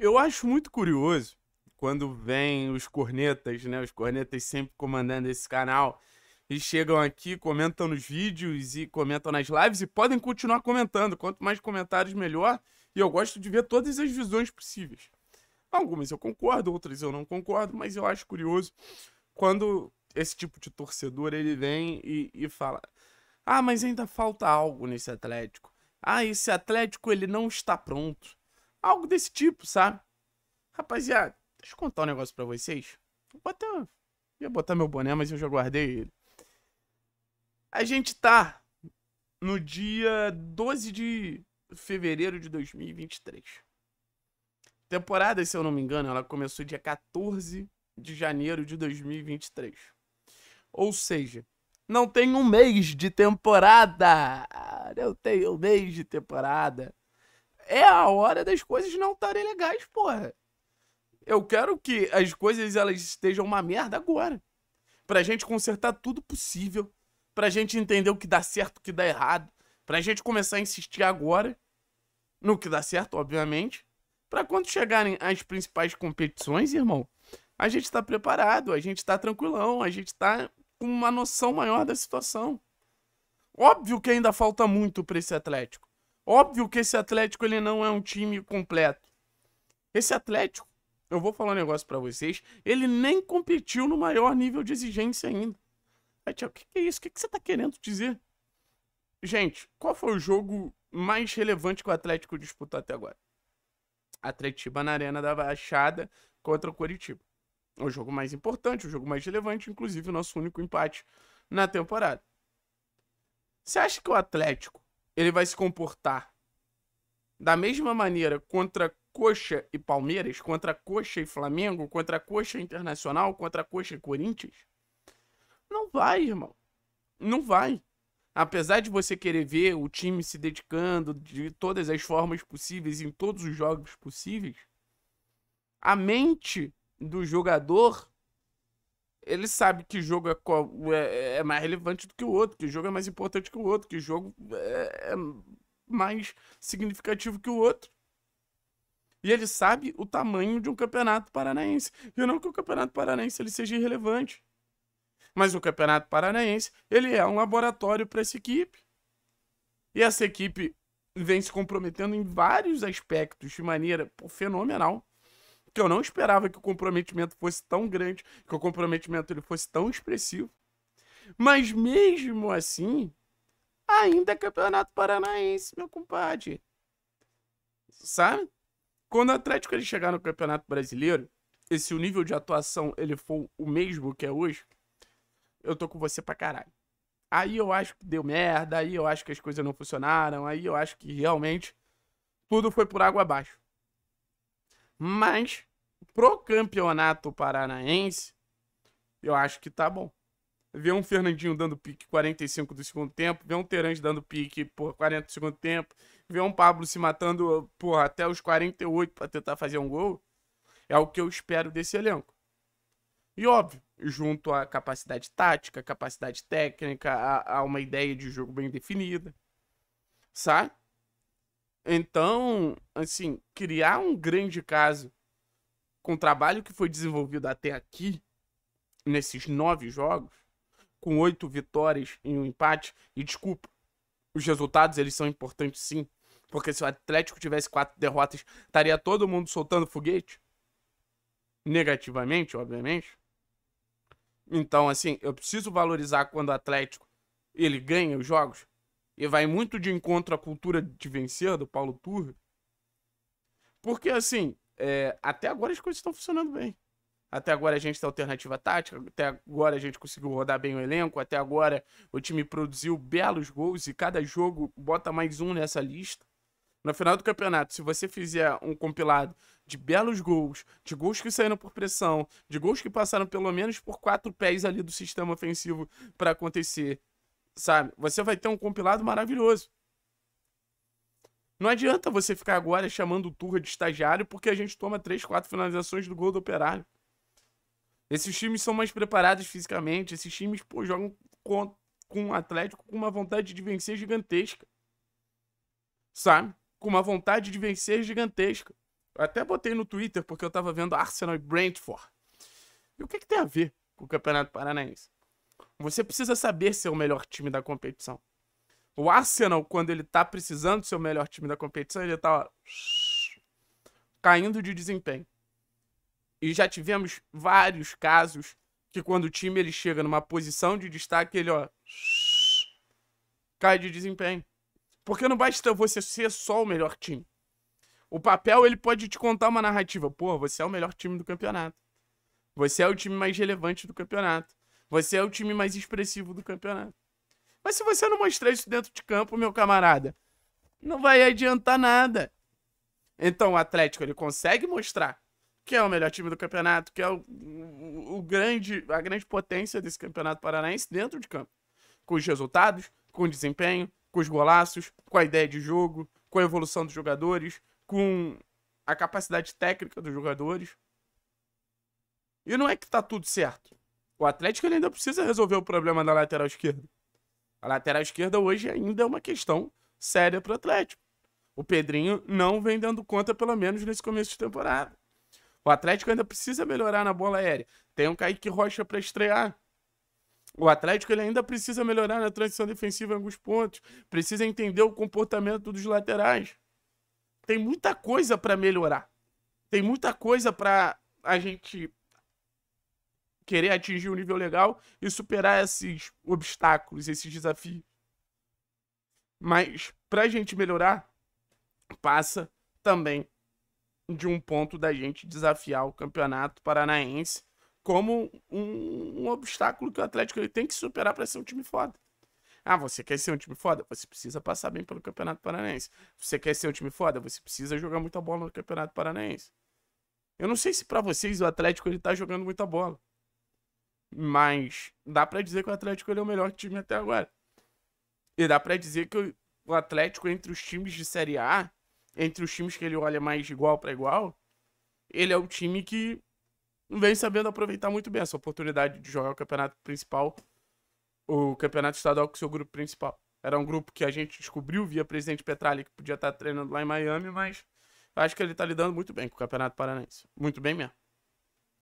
Eu acho muito curioso quando vem os cornetas, né? Os cornetas sempre comandando esse canal. E chegam aqui, comentam nos vídeos e comentam nas lives e podem continuar comentando. Quanto mais comentários, melhor. E eu gosto de ver todas as visões possíveis. Algumas eu concordo, outras eu não concordo, mas eu acho curioso quando esse tipo de torcedor ele vem e, e fala: Ah, mas ainda falta algo nesse Atlético. Ah, esse Atlético ele não está pronto. Algo desse tipo, sabe? Rapaziada, deixa eu contar um negócio pra vocês. Vou até Ia botar meu boné, mas eu já guardei ele. A gente tá no dia 12 de fevereiro de 2023. Temporada, se eu não me engano, ela começou dia 14 de janeiro de 2023. Ou seja, não tem um mês de temporada. Ah, não tem um mês de temporada é a hora das coisas não estarem legais, porra. Eu quero que as coisas elas estejam uma merda agora. Pra gente consertar tudo possível. Pra gente entender o que dá certo, o que dá errado. Pra gente começar a insistir agora no que dá certo, obviamente. Pra quando chegarem as principais competições, irmão, a gente tá preparado, a gente tá tranquilão, a gente tá com uma noção maior da situação. Óbvio que ainda falta muito pra esse Atlético. Óbvio que esse Atlético ele não é um time completo. Esse Atlético, eu vou falar um negócio para vocês, ele nem competiu no maior nível de exigência ainda. Tiago, o que, que é isso? O que, que você tá querendo dizer? Gente, qual foi o jogo mais relevante que o Atlético disputou até agora? Atletiba na Arena da Baixada contra o Coritiba. É o jogo mais importante, o jogo mais relevante, inclusive o nosso único empate na temporada. Você acha que o Atlético ele vai se comportar da mesma maneira contra Coxa e Palmeiras, contra Coxa e Flamengo, contra Coxa Internacional, contra Coxa e Corinthians? Não vai, irmão. Não vai. Apesar de você querer ver o time se dedicando de todas as formas possíveis, em todos os jogos possíveis, a mente do jogador ele sabe que jogo é, é, é, é, mais relevante do que o outro, que jogo é mais importante que o outro, que jogo é, é mais significativo que o outro. E ele sabe o tamanho de um campeonato paranaense. E não que o campeonato paranaense ele seja irrelevante. Mas o campeonato paranaense ele é um laboratório para essa equipe. E essa equipe vem se comprometendo em vários aspectos de maneira pô, fenomenal que eu não esperava que o comprometimento fosse tão grande, que o comprometimento ele fosse tão expressivo. Mas mesmo assim, ainda é Campeonato Paranaense, meu compadre. Sabe? Quando o Atlético ele chegar no Campeonato Brasileiro, e se o nível de atuação ele for o mesmo que é hoje, eu tô com você pra caralho. Aí eu acho que deu merda, aí eu acho que as coisas não funcionaram, aí eu acho que realmente tudo foi por água abaixo. Mas, pro campeonato paranaense, eu acho que tá bom. Ver um Fernandinho dando pique 45 do segundo tempo, ver um Terence dando pique por 40 do segundo tempo, ver um Pablo se matando por até os 48 para tentar fazer um gol, é o que eu espero desse elenco. E óbvio, junto à capacidade tática, capacidade técnica, a, a uma ideia de jogo bem definida, sabe? Então, assim, criar um grande caso com o trabalho que foi desenvolvido até aqui, nesses nove jogos, com oito vitórias e um empate, e desculpa, os resultados eles são importantes sim, porque se o Atlético tivesse quatro derrotas, estaria todo mundo soltando foguete? Negativamente, obviamente. Então, assim, eu preciso valorizar quando o Atlético ele ganha os jogos, e vai muito de encontro à cultura de vencer do Paulo Turra. Porque, assim, é, até agora as coisas estão funcionando bem. Até agora a gente tem alternativa tática, até agora a gente conseguiu rodar bem o elenco, até agora o time produziu belos gols e cada jogo bota mais um nessa lista. No final do campeonato, se você fizer um compilado de belos gols, de gols que saíram por pressão, de gols que passaram pelo menos por quatro pés ali do sistema ofensivo para acontecer, sabe? Você vai ter um compilado maravilhoso. Não adianta você ficar agora chamando o Turra de estagiário porque a gente toma 3, 4 finalizações do gol do Operário. Esses times são mais preparados fisicamente, esses times pô, jogam com, com o Atlético com uma vontade de vencer gigantesca. Sabe? Com uma vontade de vencer gigantesca. Eu até botei no Twitter porque eu tava vendo Arsenal e Brentford. E o que, que tem a ver com o Campeonato Paranaense? Você precisa saber ser o melhor time da competição. O Arsenal, quando ele tá precisando ser o melhor time da competição, ele tá ó, caindo de desempenho. E já tivemos vários casos que quando o time ele chega numa posição de destaque, ele ó, cai de desempenho. Porque não basta você ser só o melhor time. O papel ele pode te contar uma narrativa. Pô, você é o melhor time do campeonato. Você é o time mais relevante do campeonato. Você é o time mais expressivo do campeonato. Mas se você não mostrar isso dentro de campo, meu camarada, não vai adiantar nada. Então o Atlético ele consegue mostrar que é o melhor time do campeonato, que é o, o, o grande, a grande potência desse campeonato paranaense dentro de campo. Com os resultados, com o desempenho, com os golaços, com a ideia de jogo, com a evolução dos jogadores, com a capacidade técnica dos jogadores. E não é que tá tudo certo. O Atlético ele ainda precisa resolver o problema da lateral esquerda. A lateral esquerda hoje ainda é uma questão séria para o Atlético. O Pedrinho não vem dando conta, pelo menos nesse começo de temporada. O Atlético ainda precisa melhorar na bola aérea. Tem um Kaique Rocha para estrear. O Atlético ele ainda precisa melhorar na transição defensiva em alguns pontos. Precisa entender o comportamento dos laterais. Tem muita coisa para melhorar. Tem muita coisa para a gente querer atingir um nível legal e superar esses obstáculos, esses desafios. Mas para a gente melhorar, passa também de um ponto da gente desafiar o campeonato paranaense como um, um obstáculo que o Atlético ele tem que superar para ser um time foda. Ah, você quer ser um time foda? Você precisa passar bem pelo Campeonato Paranaense. Você quer ser um time foda? Você precisa jogar muita bola no Campeonato Paranaense. Eu não sei se para vocês o Atlético ele tá jogando muita bola. Mas dá para dizer que o Atlético é o melhor time até agora. E dá para dizer que o Atlético, entre os times de Série A, entre os times que ele olha mais de igual para igual, ele é o time que vem sabendo aproveitar muito bem essa oportunidade de jogar o campeonato principal, o campeonato estadual com o seu grupo principal. Era um grupo que a gente descobriu via presidente Petralha que podia estar treinando lá em Miami, mas acho que ele está lidando muito bem com o Campeonato Paranaense. Muito bem mesmo.